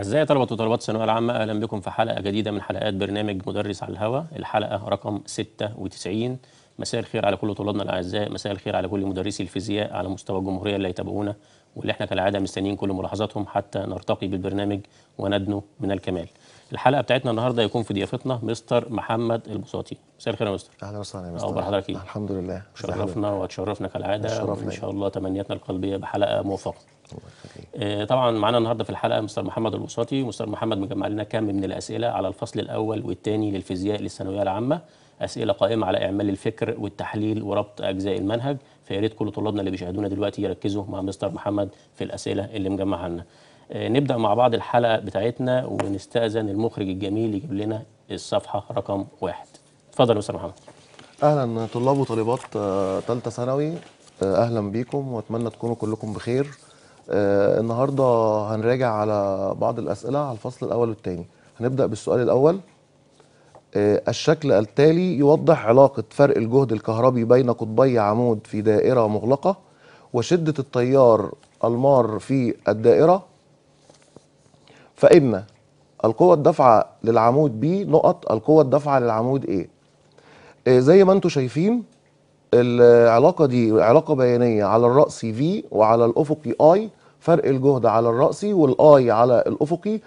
أعزائي طلبة وطلبات الثانوية العامة أهلا بكم في حلقة جديدة من حلقات برنامج مدرس على الهواء الحلقة رقم 96 مساء الخير على كل طلابنا الأعزاء مساء الخير على كل مدرسي الفيزياء على مستوى الجمهورية اللي يتابعونا واللي احنا كالعادة مستنيين كل ملاحظاتهم حتى نرتقي بالبرنامج وندنو من الكمال الحلقة بتاعتنا النهاردة يكون في ضيافتنا مستر محمد البساطي مساء الخير يا مستر أهلا وسهلا يا مستر أخبار حضرتك إيه؟ الحمد لله شرفنا وتشرفنا كالعادة إن شاء الله تمنياتنا القلبية بحلقة موفقة آه، طبعا معانا النهارده في الحلقه مستر محمد الوساطي مستر محمد مجمع لنا كم من الاسئله على الفصل الاول والثاني للفيزياء للثانويه العامه اسئله قائمه على اعمال الفكر والتحليل وربط اجزاء المنهج فيا ريت كل طلابنا اللي بيشاهدونا دلوقتي يركزوا مع مستر محمد في الاسئله اللي مجمعها لنا آه، نبدا مع بعض الحلقه بتاعتنا ونستاذن المخرج الجميل يجيب لنا الصفحه رقم واحد اتفضل يا مستر محمد اهلا طلاب وطالبات ثالثه آه، ثانوي اهلا بيكم واتمنى تكونوا كلكم بخير آه النهارده هنراجع على بعض الاسئله على الفصل الاول والثاني هنبدا بالسؤال الاول آه الشكل التالي يوضح علاقه فرق الجهد الكهربي بين قطبي عمود في دائره مغلقه وشده التيار المار في الدائره فان القوه الدافعه للعمود B نقط القوه الدافعه للعمود A آه زي ما انتم شايفين العلاقه دي علاقه بيانيه على الراس في وعلى الافقي اي فرق الجهد على الرأسي والاي على الأفقي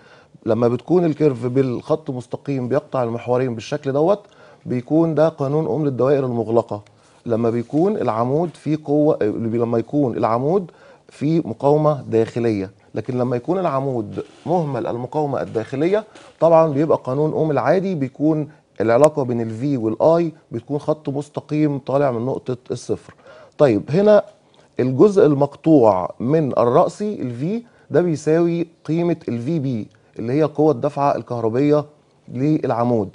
لما بتكون الكيرف بالخط مستقيم بيقطع المحورين بالشكل دوت بيكون ده قانون أم للدوائر المغلقة لما بيكون العمود فيه قوة لما يكون العمود فيه مقاومة داخلية لكن لما يكون العمود مهمل المقاومة الداخلية طبعا بيبقى قانون أم العادي بيكون العلاقة بين الفي والاي بتكون خط مستقيم طالع من نقطة الصفر طيب هنا الجزء المقطوع من الرأسي الفي ده بيساوي قيمة الفي بي اللي هي قوة الدفعة الكهربية للعمود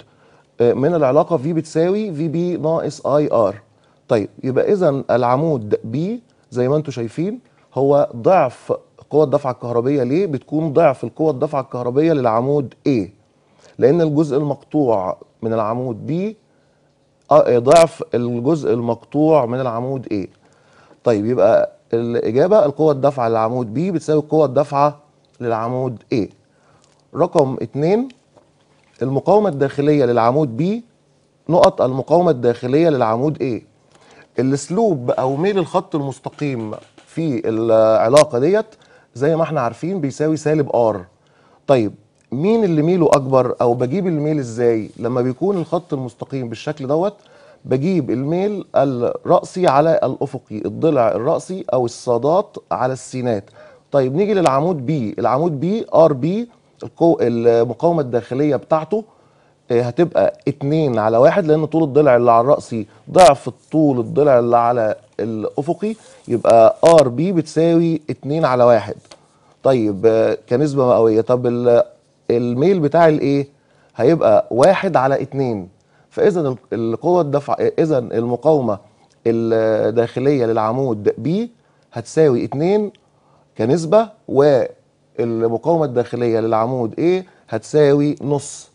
آه، من العلاقة في بتساوي في بي ناقص اي ار طيب يبقى إذا العمود بي زي ما انتم شايفين هو ضعف قوة الدفعة الكهربية ليه؟ بتكون ضعف القوة الدفعة الكهربية للعمود A لأن الجزء المقطوع من العمود B آه، ضعف الجزء المقطوع من العمود A طيب يبقى الإجابة القوة الدافعة للعمود B بتساوي القوة الدافعة للعمود A رقم 2 المقاومة الداخلية للعمود B نقط المقاومة الداخلية للعمود A السلوب أو ميل الخط المستقيم في العلاقة ديت زي ما احنا عارفين بيساوي سالب R طيب مين اللي ميله أكبر أو بجيب الميل إزاي لما بيكون الخط المستقيم بالشكل دوت بجيب الميل الرأسي على الأفقي الضلع الرأسي أو الصادات على السينات طيب نيجي للعمود بي العمود بي ار بي المقاومة الداخلية بتاعته آه، هتبقى 2 على 1 لأن طول الضلع اللي على الرأسي ضعف الطول الضلع اللي على الأفقي يبقى ار بي بتساوي 2 على 1 طيب آه، كنسبة مئوية طب الميل بتاع الإيه هيبقى 1 على 2 فاذا القوه الدفع اذا المقاومه الداخليه للعمود بي هتساوي 2 كنسبه والمقاومه الداخليه للعمود A هتساوي نص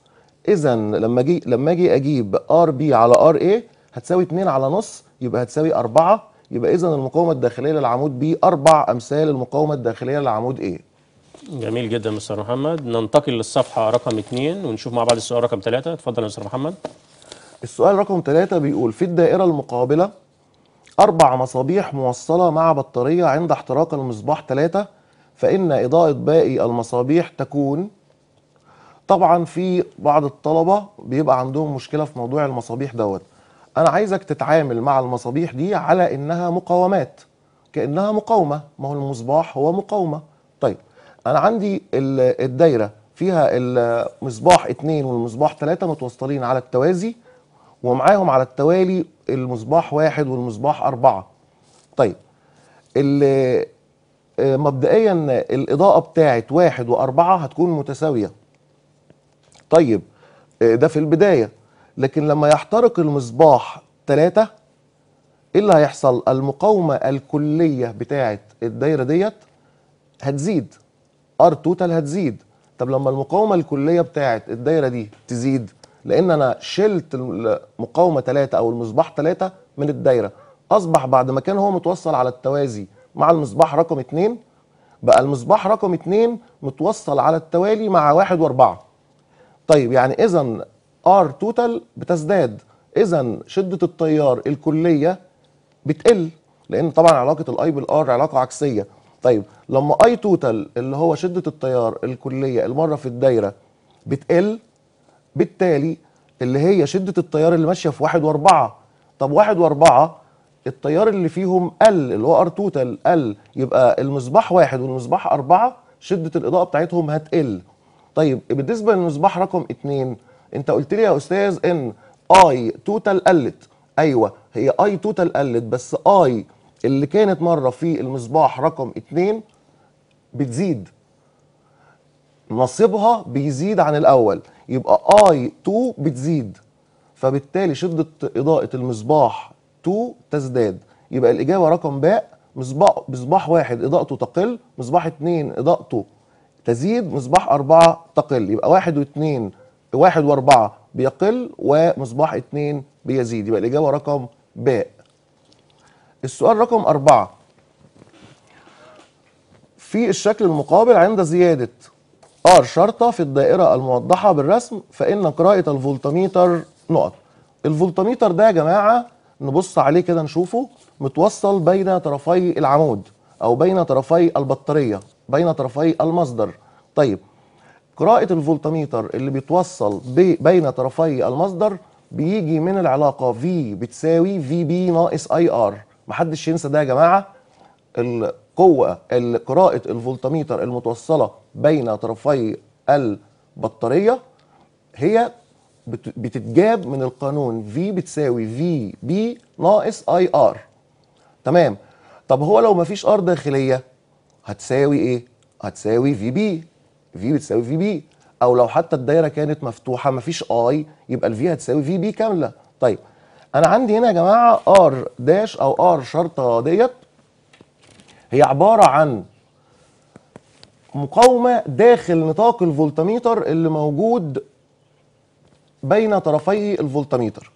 اذا لما اجي لما اجي اجيب ار بي على ار اي هتساوي 2 على نص يبقى هتساوي 4 يبقى اذا المقاومه الداخليه للعمود بي اربع امثال المقاومه الداخليه للعمود ايه جميل جدا مستر محمد ننتقل للصفحه رقم 2 ونشوف مع بعض السؤال رقم 3 اتفضل يا مستر محمد السؤال رقم ثلاثة بيقول في الدائرة المقابلة أربع مصابيح موصلة مع بطارية عند احتراق المصباح ثلاثة فإن إضاءة باقي المصابيح تكون طبعا في بعض الطلبة بيبقى عندهم مشكلة في موضوع المصابيح دوت أنا عايزك تتعامل مع المصابيح دي على إنها مقاومات كأنها مقاومة ما هو المصباح هو مقاومة طيب أنا عندي الدايرة فيها المصباح اتنين والمصباح ثلاثة متوصلين على التوازي ومعاهم على التوالي المصباح واحد والمصباح أربعة طيب آه، مبدئيا الإضاءة بتاعت واحد وأربعة هتكون متساوية طيب آه، ده في البداية لكن لما يحترق المصباح ثلاثة ايه اللي هيحصل المقاومة الكلية بتاعت الدايرة ديت هتزيد R توتال هتزيد طب لما المقاومة الكلية بتاعت الدايرة دي تزيد لان انا شلت المقاومه ثلاثه او المصباح ثلاثه من الدايره اصبح بعد ما كان هو متوصل على التوازي مع المصباح رقم اثنين بقى المصباح رقم اثنين متوصل على التوالي مع واحد واربعه طيب يعني اذا ار توتال بتزداد اذا شده التيار الكليه بتقل لان طبعا علاقه الاي بالار علاقه عكسيه طيب لما اي توتال اللي هو شده التيار الكليه المره في الدايره بتقل بالتالي اللي هي شده التيار اللي ماشيه في واحد واربعة طب واحد واربعة التيار اللي فيهم ال اللي هو ار توتال ال يبقى المصباح واحد والمصباح أربعة شده الاضاءه بتاعتهم هتقل طيب بالنسبه للمصباح رقم اتنين انت قلت لي يا استاذ ان اي توتال قلت ايوه هي اي توتال قلت بس اي اللي كانت مره في المصباح رقم اتنين بتزيد نصيبها بيزيد عن الاول يبقى اي 2 بتزيد فبالتالي شده اضاءه المصباح 2 تزداد يبقى الاجابه رقم باء مصباح مصباح واحد اضاءته تقل مصباح اثنين اضاءته تزيد مصباح أربعة تقل يبقى واحد واثنين واحد وأربعة بيقل ومصباح اثنين بيزيد يبقى الإجابة رقم باء السؤال رقم أربعة في الشكل المقابل عند زيادة ار شرطه في الدائره الموضحه بالرسم فان قراءه الفولتميتر نقط الفولتميتر ده يا جماعه نبص عليه كده نشوفه متوصل بين طرفي العمود او بين طرفي البطاريه بين طرفي المصدر طيب قراءه الفولتميتر اللي بيتوصل بي بين طرفي المصدر بيجي من العلاقه V بتساوي في بي ناقص اي ار محدش ينسى ده يا جماعه قوة قراءة الفولتميتر المتوصلة بين طرفي البطارية هي بتتجاب من القانون V بتساوي في بي ناقص اي ار تمام طب هو لو مفيش ار داخلية هتساوي ايه؟ هتساوي في بي في بتساوي في بي او لو حتى الدايره كانت مفتوحه مفيش اي يبقى V هتساوي في بي كامله طيب انا عندي هنا يا جماعه ار داش او ار شرطه ديت هي عباره عن مقاومه داخل نطاق الفولتميتر اللي موجود بين طرفي الفولتميتر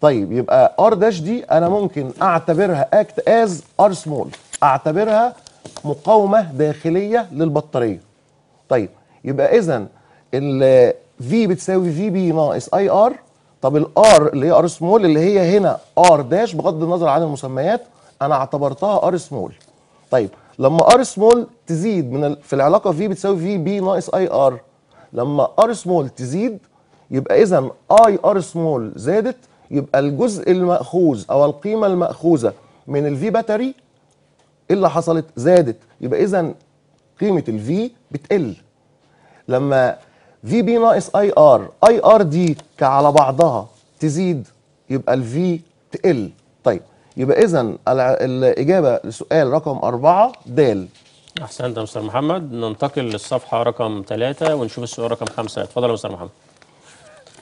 طيب يبقى ار داش دي انا ممكن اعتبرها اكت از ار سمول اعتبرها مقاومه داخليه للبطاريه طيب يبقى اذا ال V بتساوي في بي ناقص اي ار طب R اللي هي ار سمول اللي هي هنا ار داش بغض النظر عن المسميات انا اعتبرتها ار سمول طيب لما ار سمول تزيد من في العلاقه في بتساوي في بي ناقص اي ار لما ار سمول تزيد يبقى اذا اي ار سمول زادت يبقى الجزء الماخوذ او القيمه الماخوذه من الفي باتري ايه اللي حصلت زادت يبقى اذا قيمه الفي بتقل لما في بي ناقص اي ار اي ار دي كعلى بعضها تزيد يبقى الفي تقل يبقى اذا الاجابه لسؤال رقم أربعة د احسنت يا مستر محمد ننتقل للصفحه رقم ثلاثة ونشوف السؤال رقم خمسة اتفضل يا مستر محمد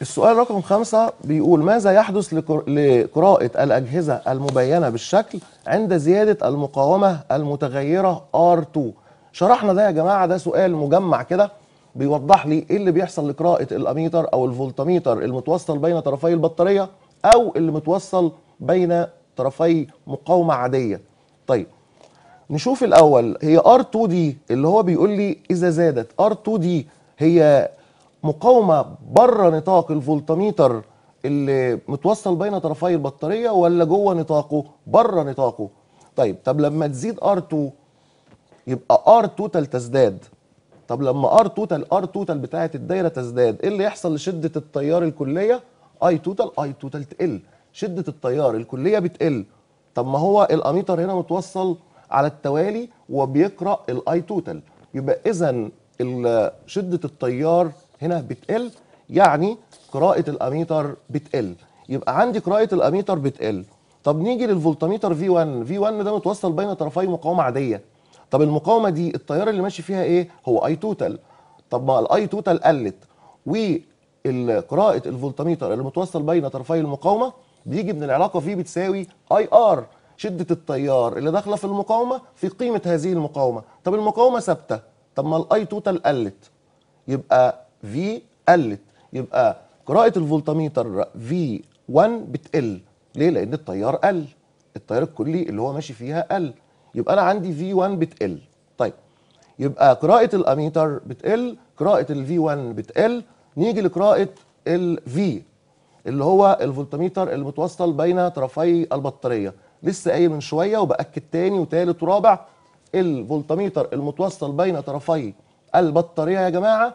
السؤال رقم خمسة بيقول ماذا يحدث لقراءة الأجهزة المبينة بالشكل عند زيادة المقاومة المتغيرة R2 شرحنا ده يا جماعة ده سؤال مجمع كده بيوضح لي ايه اللي بيحصل لقراءة الأميتر أو الفولتميتر المتوصل بين طرفي البطارية أو اللي متوصل بين طرفي مقاومه عاديه طيب نشوف الاول هي R2 دي اللي هو بيقول لي اذا زادت R2 دي هي مقاومه بره نطاق الفولتميتر اللي متوصل بين طرفي البطاريه ولا جوه نطاقه بره نطاقه طيب طب لما تزيد R2 يبقى R2 تزداد طب لما R توتال R توتال بتاعت الدايره تزداد ايه اللي يحصل لشده التيار الكليه I توتال I توتال تقل شده التيار الكليه بتقل طب ما هو الاميتر هنا متوصل على التوالي وبيقرا الاي توتال يبقى اذا شده التيار هنا بتقل يعني قراءه الاميتر بتقل يبقى عندي قراءه الاميتر بتقل طب نيجي للفولتميتر في 1 في 1 ده متوصل بين طرفي مقاومه عاديه طب المقاومه دي التيار اللي ماشي فيها ايه هو اي توتال طب ما الاي توتال قلت وقراءه الفولتميتر اللي متوصل بين طرفي المقاومه بيجي من العلاقه فيه بتساوي اي ار شده التيار اللي داخله في المقاومه في قيمه هذه المقاومه طب المقاومه ثابته طب ما الاي توتال قلت يبقى في قلت يبقى قراءه الفولتميتر في 1 بتقل ليه لان التيار قل التيار الكلي اللي هو ماشي فيها قل يبقى انا عندي في 1 بتقل طيب يبقى قراءه الاميتر بتقل قراءه الفي 1 بتقل نيجي لقراءه الفي اللي هو الفولتميتر اللي متوصل بين طرفي البطاريه لسه قايل من شويه وباكد تاني وتالت ورابع الفولتميتر المتوصل بين طرفي البطاريه يا جماعه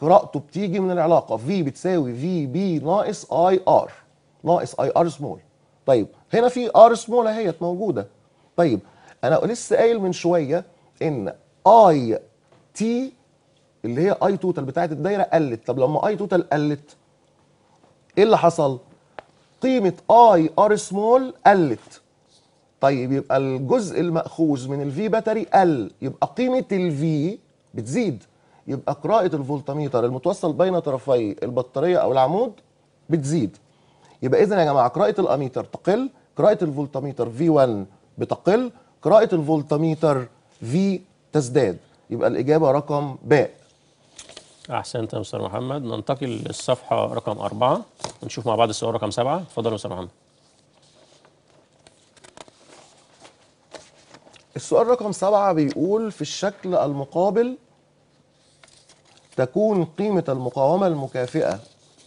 قراءته بتيجي من العلاقه V بتساوي في بي ناقص اي ار ناقص اي ار سمول طيب هنا في ار سمول اهيت موجوده طيب انا لسه قايل من شويه ان اي تي اللي هي اي توتال بتاعت الدايره قلت طب لما اي توتال قلت ايه اللي حصل قيمه اي ار سمول قلت طيب يبقى الجزء المأخوذ من الفي باتري قل يبقى قيمة الفي بتزيد يبقى قراءة الفولتميتر المتوصل بين طرفي البطارية أو العمود بتزيد يبقى إذا يا جماعة قراءة الأميتر تقل قراءة الفولتميتر في 1 بتقل قراءة الفولتميتر في تزداد يبقى الإجابة رقم باء احسنت يا مستر محمد ننتقل للصفحه رقم أربعة ونشوف مع بعض السؤال رقم سبعة اتفضل يا مستر محمد السؤال رقم سبعة بيقول في الشكل المقابل تكون قيمة المقاومة المكافئة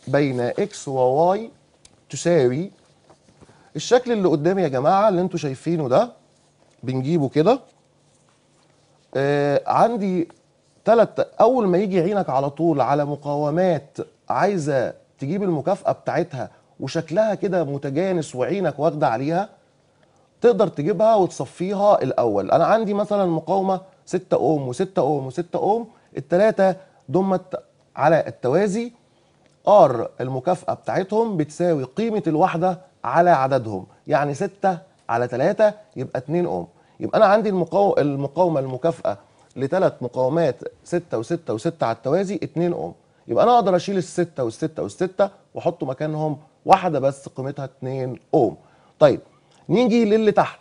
بين X و Y تساوي الشكل اللي قدامي يا جماعة اللي انتوا شايفينه ده بنجيبه كده آه عندي ثلاث اول ما يجي عينك على طول على مقاومات عايزه تجيب المكافاه بتاعتها وشكلها كده متجانس وعينك واخده عليها تقدر تجيبها وتصفيها الاول انا عندي مثلا مقاومه 6 اوم و6 اوم و6 اوم الثلاثه دمت على التوازي ار المكافاه بتاعتهم بتساوي قيمه الوحده على عددهم يعني 6 على 3 يبقى 2 اوم يبقى انا عندي المقاومه المكافاه لثلاث مقاومات 6 و6 و6 على التوازي 2 اوم يبقى انا اقدر اشيل ال6 وال6 وال6 واحط مكانهم واحده بس قيمتها 2 اوم طيب نيجي للي تحت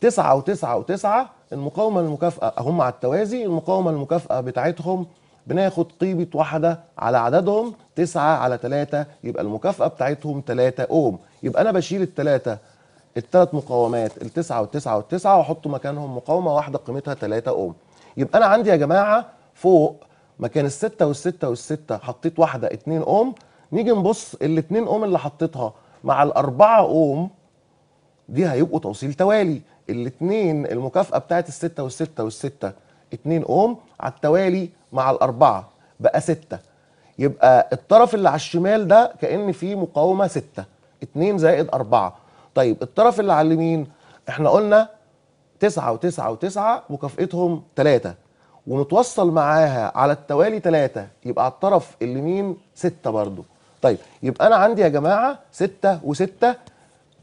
9 و9 و9 المقاومه المكافئه هم على التوازي المقاومه المكافئه بتاعتهم بناخد قيمه واحده على عددهم 9 على 3 يبقى المكافاه بتاعتهم 3 اوم يبقى انا بشيل الثلاثه الثلاث مقاومات التسعه والتسعه والتسعه واحط مكانهم مقاومه واحده قيمتها 3 اوم يبقى انا عندي يا جماعه فوق مكان الستة والستة والستة حطيت واحدة اتنين اوم نيجي نبص الاتنين اوم اللي حطيتها مع الاربعة اوم دي هيبقوا توصيل توالي الاتنين المكافأة بتاعت الستة والستة والستة اتنين اوم على التوالي مع الاربعة بقى ستة يبقى الطرف اللي على الشمال ده كأن فيه مقاومة ستة اتنين زائد اربعة طيب الطرف اللي على اليمين احنا قلنا تسعة وتسعة وتسعة مكافئتهم ثلاثة ومتوصل معاها على التوالي ثلاثة يبقى على الطرف اليمين ستة برضو طيب يبقى أنا عندي يا جماعة ستة وستة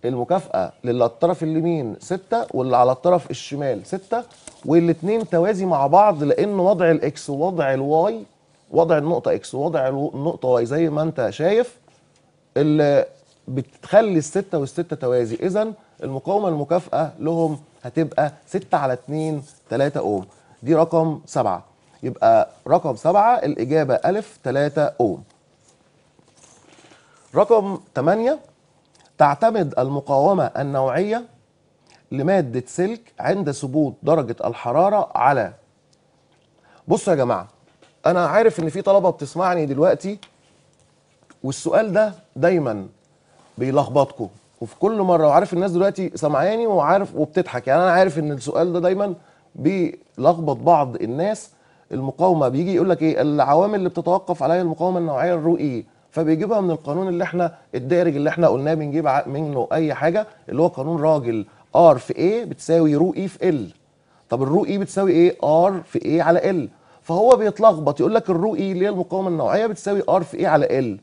المكافأة للي على الطرف اليمين ستة واللي على الطرف الشمال ستة والاتنين توازي مع بعض لأن وضع الإكس ووضع الواي وضع النقطة إكس ووضع النقطة واي زي ما أنت شايف اللي بتخلي الستة والستة توازي إذا المقاومة المكافأة لهم هتبقى 6 على 2 3 اوم دي رقم 7 يبقى رقم 7 الاجابه الف 3 اوم رقم 8 تعتمد المقاومه النوعيه لماده سلك عند ثبوت درجه الحراره على بصوا يا جماعه انا عارف ان في طلبه بتسمعني دلوقتي والسؤال ده دايما بيلخبطكم وفي كل مره وعارف الناس دلوقتي سامعاني وعارف وبتضحك يعني انا عارف ان السؤال ده دايما بيلخبط بعض الناس المقاومه بيجي يقول لك ايه العوامل اللي بتتوقف عليها المقاومه النوعيه الرؤيه فبيجيبها من القانون اللي احنا الدارج اللي احنا قلناه بنجيب منه اي حاجه اللي هو قانون راجل ار في ايه بتساوي رو اي في ال طب الرو اي بتساوي ايه ار في ايه على ال فهو بيتلخبط يقول لك الرو اي اللي هي المقاومه النوعيه بتساوي ار في ايه على ال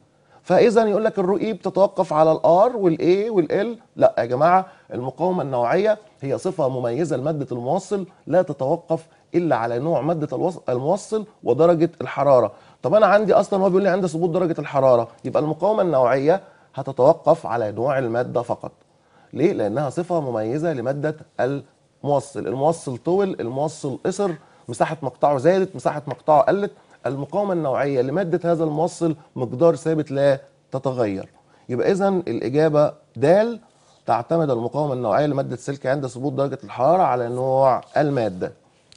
فاذا يقول لك الرؤيه بتتوقف على الار والاي والال لا يا جماعه المقاومه النوعيه هي صفه مميزه لماده الموصل لا تتوقف الا على نوع ماده الموصل ودرجه الحراره طب انا عندي اصلا هو بيقول لي عندي ثبوت درجه الحراره يبقى المقاومه النوعيه هتتوقف على نوع الماده فقط ليه لانها صفه مميزه لماده الموصل الموصل طول الموصل قصر مساحه مقطعه زادت مساحه مقطعه قلت المقاومه النوعيه لماده هذا الموصل مقدار ثابت لا تتغير يبقى اذا الاجابه د تعتمد المقاومه النوعيه لماده السلك عند ثبوت درجه الحراره على نوع الماده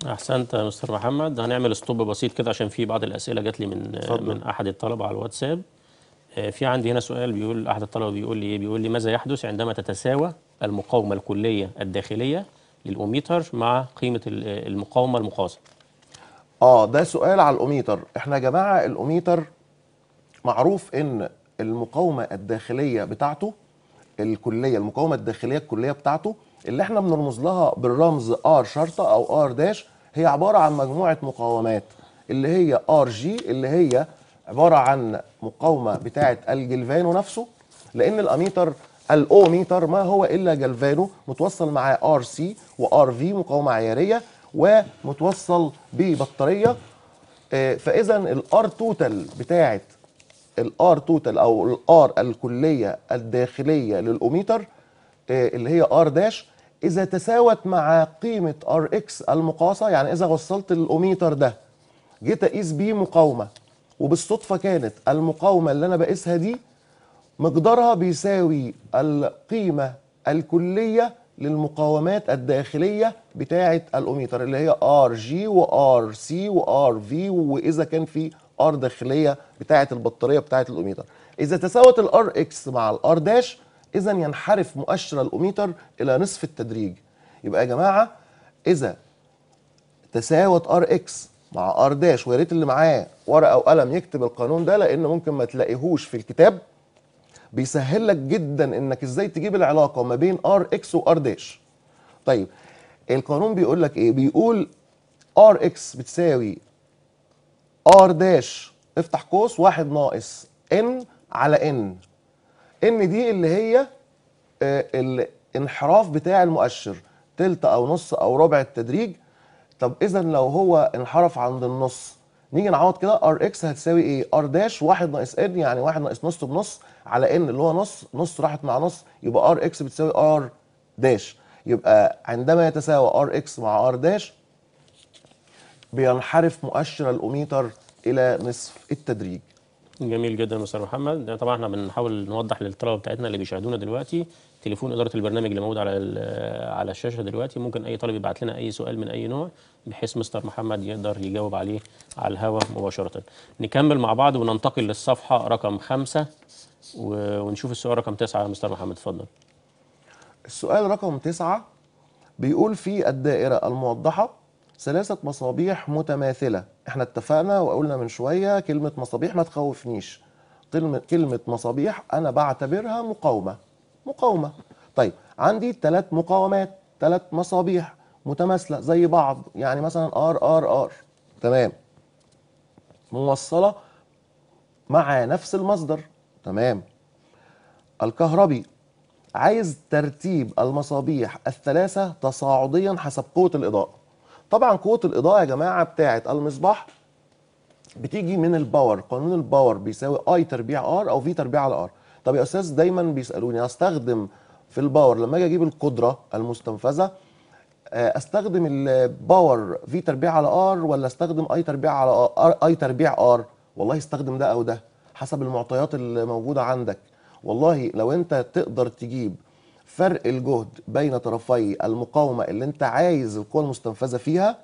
احسنت يا مستر محمد هنعمل ستوب بسيط كده عشان في بعض الاسئله جات لي من من احد الطلبه على الواتساب آه، في عندي هنا سؤال بيقول احد الطلبه بيقول لي إيه؟ بيقول لي ماذا يحدث عندما تتساوى المقاومه الكليه الداخليه للاوميتر مع قيمه المقاومه المقاسه اه ده سؤال على الاوميتر احنا يا جماعه الاوميتر معروف ان المقاومه الداخليه بتاعته الكليه المقاومه الداخليه الكليه بتاعته اللي احنا بنرمز لها بالرمز ار شرطه او ار داش هي عباره عن مجموعه مقاومات اللي هي ار جي اللي هي عباره عن مقاومه بتاعه الجلفانو نفسه لان الاميتر الاوميتر ما هو الا جلفانو متوصل معاه ار سي وار في مقاومه عياريه ومتوصل ببطاريه آه، فاذا الار توتال بتاعه الار توتال او الار الكليه الداخليه للاوميتر آه، اللي هي ار داش اذا تساوت مع قيمه ار اكس المقاسه يعني اذا وصلت الاوميتر ده جيت اقيس بيه مقاومه وبالصدفه كانت المقاومه اللي انا بقيسها دي مقدارها بيساوي القيمه الكليه للمقاومات الداخليه بتاعه الأوميتر اللي هي ار جي وار سي وار في واذا كان في ار داخليه بتاعه البطاريه بتاعه الأوميتر اذا تساوت الار اكس مع الار داش اذا ينحرف مؤشر الأوميتر الى نصف التدريج يبقى يا جماعه اذا تساوت ار اكس مع ار داش ويا ريت اللي معاه ورقه وقلم يكتب القانون ده لان ممكن ما تلاقيهوش في الكتاب بيسهل لك جدا انك ازاي تجيب العلاقه ما بين ار اكس وار داش طيب القانون بيقول لك ايه بيقول ار اكس بتساوي ار داش افتح قوس واحد ناقص ان على ان ان دي اللي هي آه، الانحراف بتاع المؤشر تلت او نص او ربع التدريج طب اذا لو هو انحرف عند النص نيجي نعوض كده ار اكس هتساوي ايه؟ ار داش 1 ناقص ان يعني 1 ناقص نص بنص على ان اللي هو نص نص راحت مع نص يبقى ار اكس بتساوي ار داش يبقى عندما يتساوى ار اكس مع ار داش بينحرف مؤشر الأوميتر إلى نصف التدريج جميل جدا يا استاذ محمد طبعا احنا بنحاول نوضح للطلبه بتاعتنا اللي بيشاهدونا دلوقتي تليفون اداره البرنامج اللي موجود على آه، على الشاشه دلوقتي ممكن اي طالب يبعت لنا اي سؤال من اي نوع بحيث مستر محمد يقدر يجاوب عليه على الهواء مباشره نكمل مع بعض وننتقل للصفحه رقم خمسة ونشوف السؤال رقم تسعة يا مستر محمد اتفضل السؤال رقم تسعة بيقول في الدائره الموضحه ثلاثة مصابيح متماثلة احنا اتفقنا وقلنا من شوية كلمة مصابيح ما تخوفنيش كلمة مصابيح أنا بعتبرها مقاومة مقاومة طيب عندي ثلاث مقاومات ثلاث مصابيح متماثلة زي بعض يعني مثلا ار ار ار تمام موصلة مع نفس المصدر تمام الكهربي عايز ترتيب المصابيح الثلاثة تصاعديا حسب قوة الإضاءة طبعا قوه الاضاءه يا جماعه بتاعه المصباح بتيجي من الباور قانون الباور بيساوي اي تربيع ار او في تربيع على ار طب يا استاذ دايما بيسالوني استخدم في الباور لما اجي اجيب القدره المستنفذه آه، استخدم الباور في تربيع على ار ولا استخدم اي تربيع على ار اي تربيع ار والله استخدم ده او ده حسب المعطيات اللي موجوده عندك والله لو انت تقدر تجيب فرق الجهد بين طرفي المقاومه اللي انت عايز القوه المستنفذه فيها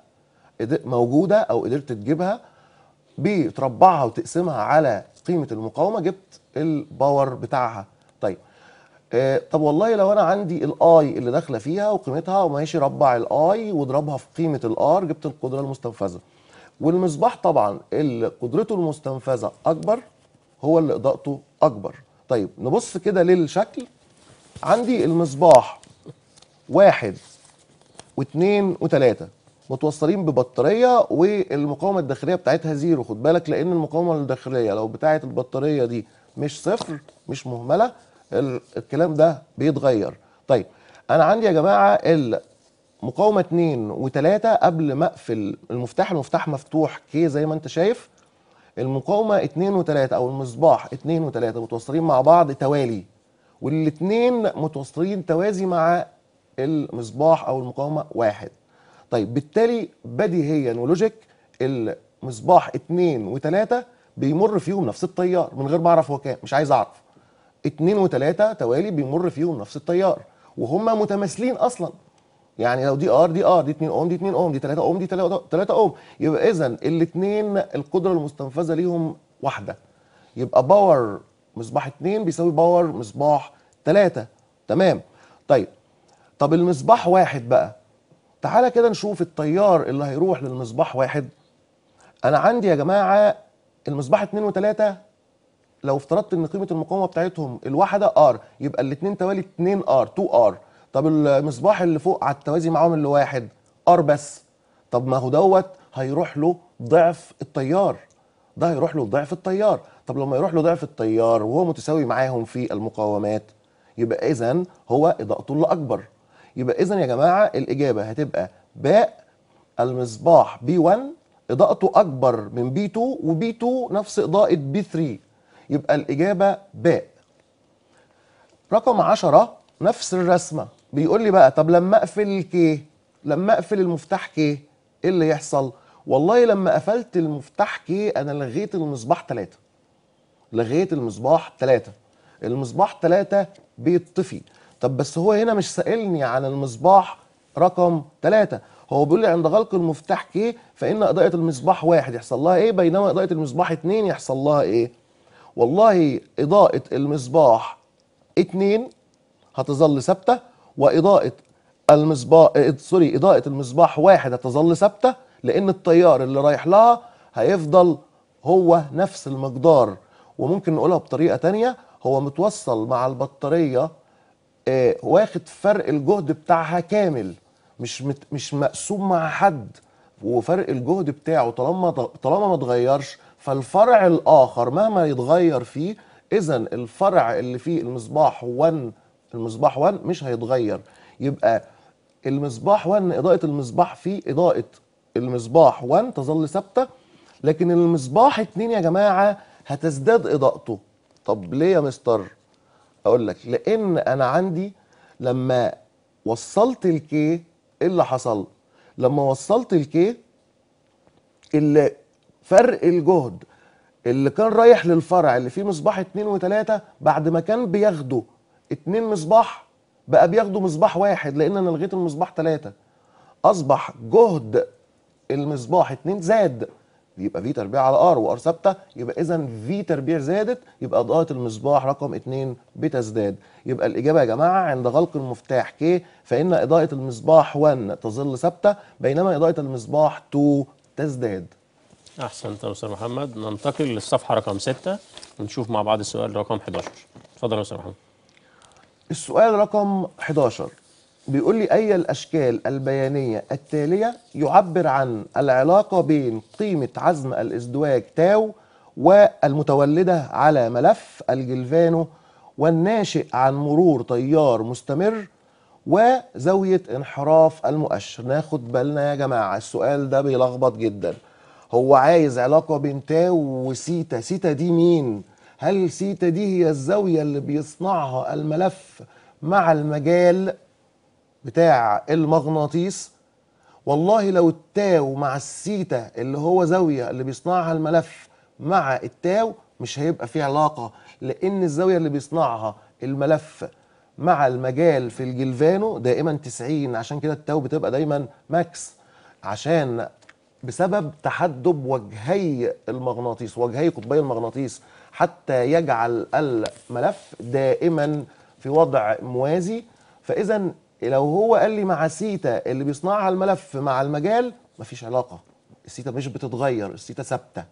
موجوده او قدرت تجيبها بتربعها وتقسمها على قيمه المقاومه جبت الباور بتاعها طيب آه طب والله لو انا عندي الاي اللي داخله فيها وقيمتها وماشي ربع الاي واضربها في قيمه الار جبت القدره المستنفذه والمصباح طبعا اللي قدرته المستنفذه اكبر هو اللي اضاءته اكبر طيب نبص كده للشكل عندي المصباح واحد واثنين وثلاثة متوصلين ببطارية والمقاومة الداخلية بتاعتها زيرو خد بالك لأن المقاومة الداخلية لو بتاعة البطارية دي مش صفر مش مهملة الكلام ده بيتغير طيب أنا عندي يا جماعة المقاومة اثنين وثلاثة قبل ما أقفل المفتاح المفتاح مفتوح كي زي ما أنت شايف المقاومة اثنين وثلاثة أو المصباح اثنين وثلاثة متوصلين مع بعض توالي والاثنين متوصلين توازي مع المصباح او المقاومه واحد طيب بالتالي بديهيا ولوجيك المصباح اثنين وثلاثه بيمر فيهم نفس التيار من غير ما اعرف هو كام مش عايز اعرف اثنين وثلاثة توالي بيمر فيهم نفس التيار وهما متماثلين اصلا يعني لو دي ار دي ار دي 2 اوم دي 2 اوم دي 3 اوم دي 3 اوم يبقى اذا الاثنين القدره المستنفذه ليهم واحده يبقى باور مصباح 2 بيساوي باور مصباح 3 تمام طيب طب المصباح واحد بقى تعالى كده نشوف التيار اللي هيروح للمصباح واحد انا عندي يا جماعه المصباح 2 و3 لو افترضت ان قيمه المقاومه بتاعتهم الواحده ار يبقى الاثنين توالي 2 ار 2 ار طب المصباح اللي فوق على التوازي معاهم اللي واحد ار بس طب ما هو دوت هيروح له ضعف التيار ده هيروح له ضعف التيار طب لما يروح له ضعف التيار وهو متساوي معاهم في المقاومات يبقى اذا هو اضاءته اللي اكبر يبقى اذا يا جماعه الاجابه هتبقى باء المصباح بي 1 اضاءته اكبر من بي 2 وبي 2 نفس اضاءه بي 3 يبقى الاجابه باء رقم 10 نفس الرسمه بيقول لي بقى طب لما اقفل كي لما اقفل المفتاح كي ايه اللي يحصل والله لما قفلت المفتاح كي انا لغيت المصباح 3 لغايه المصباح ثلاثة المصباح ثلاثة بيطفي طب بس هو هنا مش سألني عن المصباح رقم ثلاثة هو بيقول لي عند غلق المفتاح كي فإن إضاءة المصباح واحد يحصل لها إيه بينما إضاءة المصباح اثنين يحصل لها إيه والله إضاءة المصباح اثنين هتظل ثابتة وإضاءة المصباح سوري إضاءة المصباح واحد هتظل ثابتة لأن التيار اللي رايح لها هيفضل هو نفس المقدار وممكن نقولها بطريقه تانية هو متوصل مع البطاريه آه، واخد فرق الجهد بتاعها كامل مش مت مش مقسوم مع حد وفرق الجهد بتاعه طالما طالما ما اتغيرش فالفرع الاخر مهما يتغير فيه اذا الفرع اللي فيه المصباح 1 المصباح 1 مش هيتغير يبقى المصباح 1 اضاءه المصباح فيه اضاءه المصباح 1 تظل ثابته لكن المصباح 2 يا جماعه هتزداد اضاءته طب ليه يا مستر اقول لك لان انا عندي لما وصلت الكي ايه اللي حصل لما وصلت الكي اللي فرق الجهد اللي كان رايح للفرع اللي فيه مصباح اتنين وتلاتة بعد ما كان بياخده اتنين مصباح بقى بياخده مصباح واحد لان انا لغيت المصباح تلاتة اصبح جهد المصباح اتنين زاد يبقى في تربيع على ار وار ثابته يبقى اذا في تربيع زادت يبقى اضاءه المصباح رقم 2 بتزداد يبقى الاجابه يا جماعه عند غلق المفتاح ك فان اضاءه المصباح 1 تظل ثابته بينما اضاءه المصباح 2 تزداد احسنت يا استاذ محمد ننتقل للصفحه رقم 6 ونشوف مع بعض السؤال رقم 11 اتفضل يا استاذ محمد السؤال رقم 11 بيقول لي أي الأشكال البيانية التالية يعبر عن العلاقة بين قيمة عزم الازدواج تاو والمتولدة على ملف الجلفانو والناشئ عن مرور تيار مستمر وزاوية انحراف المؤشر ناخد بالنا يا جماعة السؤال ده بيلخبط جدا هو عايز علاقة بين تاو وسيتا سيتا دي مين؟ هل سيتا دي هي الزاوية اللي بيصنعها الملف مع المجال بتاع المغناطيس والله لو التاو مع السيتا اللي هو زاويه اللي بيصنعها الملف مع التاو مش هيبقى فيه علاقه لان الزاويه اللي بيصنعها الملف مع المجال في الجلفانو دائما 90 عشان كده التاو بتبقى دايما ماكس عشان بسبب تحدب وجهي المغناطيس وجهي قطبي المغناطيس حتى يجعل الملف دائما في وضع موازي فاذا لو هو قال لي مع سيتا اللي بيصنعها الملف مع المجال مفيش علاقه السيتا مش بتتغير السيتا ثابته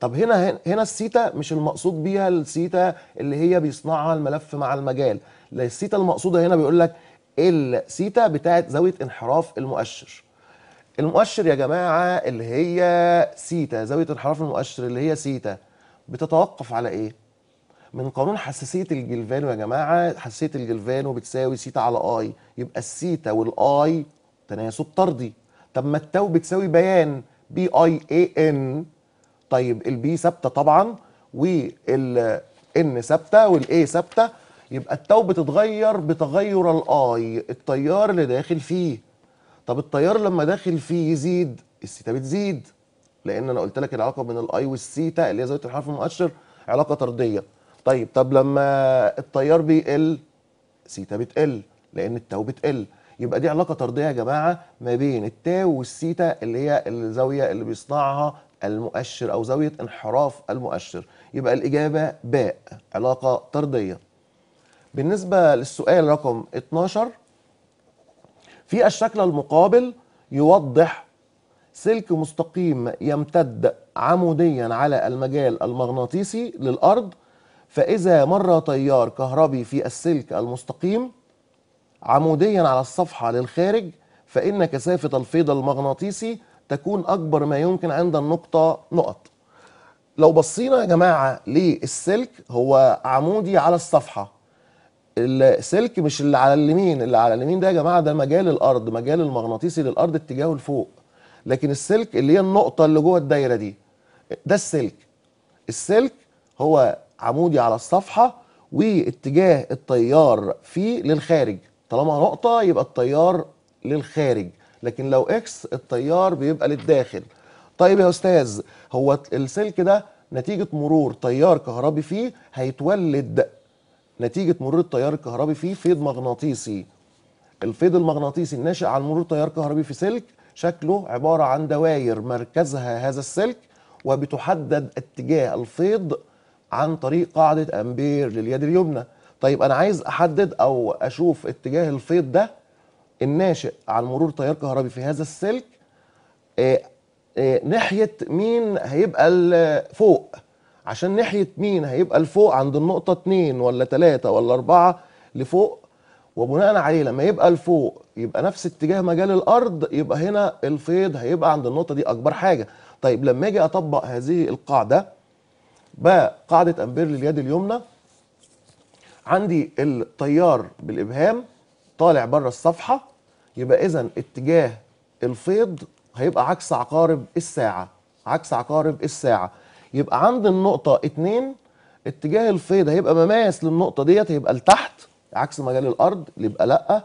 طب هنا هنا السيتا مش المقصود بيها السيتا اللي هي بيصنعها الملف مع المجال لا السيتا المقصوده هنا بيقول لك السيتا بتاعت زاويه انحراف المؤشر المؤشر يا جماعه اللي هي سيتا زاويه انحراف المؤشر اللي هي سيتا بتتوقف على ايه من قانون حساسيه الجلفانو يا جماعه حساسيه الجلفانو بتساوي سيتا على اي يبقى السيتا والاي تناسب طردي طب ما التاو بتساوي بيان بي اي اي ان طيب البي ثابته طبعا والان ثابته والاي ثابته يبقى التاو بتتغير بتغير الاي التيار اللي داخل فيه طب التيار لما داخل فيه يزيد السيتا بتزيد لان انا قلت لك العلاقه بين الاي والسيتا اللي هي زاويه الحرف المؤشر علاقه طرديه طيب طب لما التيار بيقل سيتا بتقل لان التاو بتقل يبقى دي علاقه طرديه يا جماعه ما بين التاو والسيتا اللي هي الزاويه اللي بيصنعها المؤشر او زاويه انحراف المؤشر يبقى الاجابه باء علاقه طرديه بالنسبه للسؤال رقم 12 في الشكل المقابل يوضح سلك مستقيم يمتد عموديا على المجال المغناطيسي للارض فإذا مر تيار كهربي في السلك المستقيم عموديا على الصفحة للخارج فإن كثافة الفيض المغناطيسي تكون أكبر ما يمكن عند النقطة نقط لو بصينا يا جماعة للسلك هو عمودي على الصفحة السلك مش اللي على اليمين اللي على اليمين ده يا جماعة ده مجال الأرض مجال المغناطيسي للأرض اتجاهه لفوق لكن السلك اللي هي النقطة اللي جوه الدايرة دي ده السلك السلك هو عمودي على الصفحه واتجاه التيار فيه للخارج طالما نقطه يبقى التيار للخارج لكن لو اكس التيار بيبقى للداخل طيب يا استاذ هو السلك ده نتيجه مرور تيار كهربي فيه هيتولد نتيجه مرور التيار الكهربي فيه فيض مغناطيسي الفيض المغناطيسي الناشئ عن مرور تيار كهربي في سلك شكله عباره عن دواير مركزها هذا السلك وبتحدد اتجاه الفيض عن طريق قاعده امبير لليد اليمنى طيب انا عايز احدد او اشوف اتجاه الفيض ده الناشئ عن مرور تيار كهربي في هذا السلك آه، آه، ناحيه مين هيبقى فوق عشان ناحيه مين هيبقى الفوق عند النقطه 2 ولا 3 ولا 4 لفوق وبناء عليه لما يبقى الفوق يبقى نفس اتجاه مجال الارض يبقى هنا الفيض هيبقى عند النقطه دي اكبر حاجه طيب لما اجي اطبق هذه القاعده بقاعده امبير لليد اليمنى عندي التيار بالابهام طالع بره الصفحه يبقى اذا اتجاه الفيض هيبقى عكس عقارب الساعه عكس عقارب الساعه يبقى عند النقطه اتنين اتجاه الفيض هيبقى مماس للنقطه ديت هيبقى لتحت عكس مجال الارض يبقى لا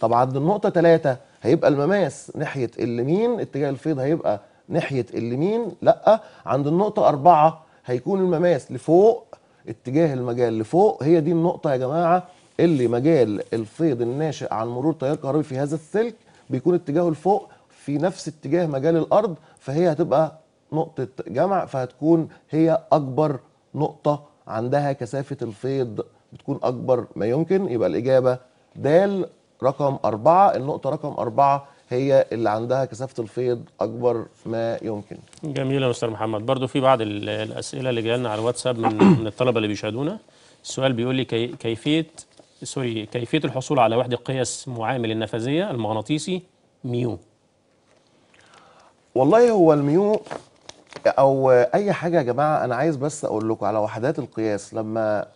طب عند النقطه تلاتة هيبقى المماس ناحيه اليمين اتجاه الفيض هيبقى ناحيه اليمين لا عند النقطه أربعة هيكون المماس لفوق اتجاه المجال لفوق هي دي النقطه يا جماعه اللي مجال الفيض الناشئ عن مرور تيار كهربي في هذا السلك بيكون اتجاهه لفوق في نفس اتجاه مجال الارض فهي هتبقى نقطه جمع فهتكون هي اكبر نقطه عندها كثافه الفيض بتكون اكبر ما يمكن يبقى الاجابه د رقم أربعة النقطه رقم أربعة هي اللي عندها كثافه الفيض اكبر ما يمكن. جميل يا استاذ محمد، برضو في بعض الاسئله اللي جالنا على الواتساب من من الطلبه اللي بيشاهدونا. السؤال بيقول لي كي كيفيه سوري كيفيه الحصول على وحده قياس معامل النفاذيه المغناطيسي ميو. والله هو الميو او اي حاجه يا جماعه انا عايز بس اقول لكم على وحدات القياس لما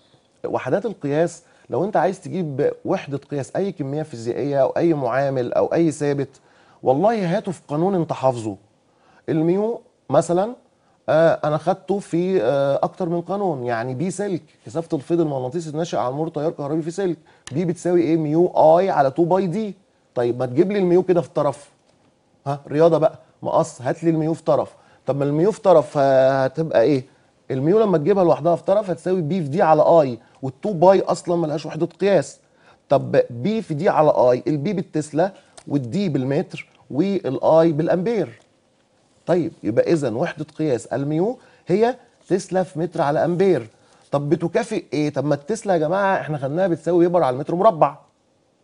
وحدات القياس لو انت عايز تجيب وحده قياس اي كميه فيزيائيه او اي معامل او اي ثابت والله هاته في قانون انت حافظه الميو مثلا آه انا خدته في آه اكتر من قانون يعني بي سلك كثافه الفيض المغناطيسي الناشئ عن مرور تيار كهربي في سلك بي بتساوي ايه ميو اي على 2 باي دي طيب ما تجيب لي الميو كده في طرف ها رياضه بقى مقص هات لي الميو في طرف طب ما الميو في طرف آه، هتبقى ايه الميو لما تجيبها لوحدها في طرف هتساوي بي في دي على اي والتو باي اصلا ملهاش وحده قياس طب بي في دي على اي البي بالتسلا والدي بالمتر والاي بالامبير طيب يبقى اذا وحده قياس الميو هي تسلا في متر على امبير طب بتكافئ ايه طب ما التسلا يا جماعه احنا خدناها بتساوي ويبر على المتر مربع